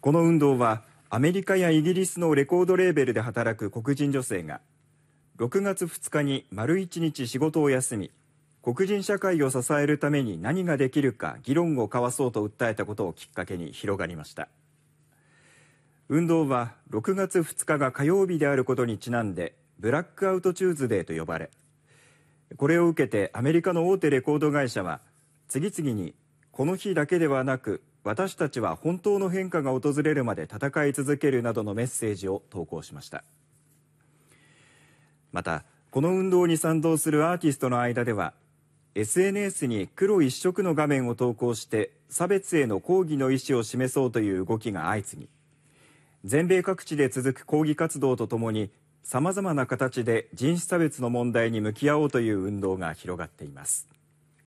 この運動はアメリカやイギリスのレコードレーベルで働く黒人女性が6月2日に丸1日仕事を休み黒人社会を支えるために何ができるか議論を交わそうと訴えたことをきっかけに広がりました運動は6月2日が火曜日であることにちなんでブラックアウトチューズデーと呼ばれこれを受けてアメリカの大手レコード会社は次々にこの日だけではなく私たちは本当の変化が訪れるまで戦い続けるなどのメッセージを投稿しましたまたこの運動に賛同するアーティストの間では SNS に黒一色の画面を投稿して差別への抗議の意思を示そうという動きが相次ぎ全米各地で続く抗議活動とともにさまざまな形で人種差別の問題に向き合おうという運動が広がっています。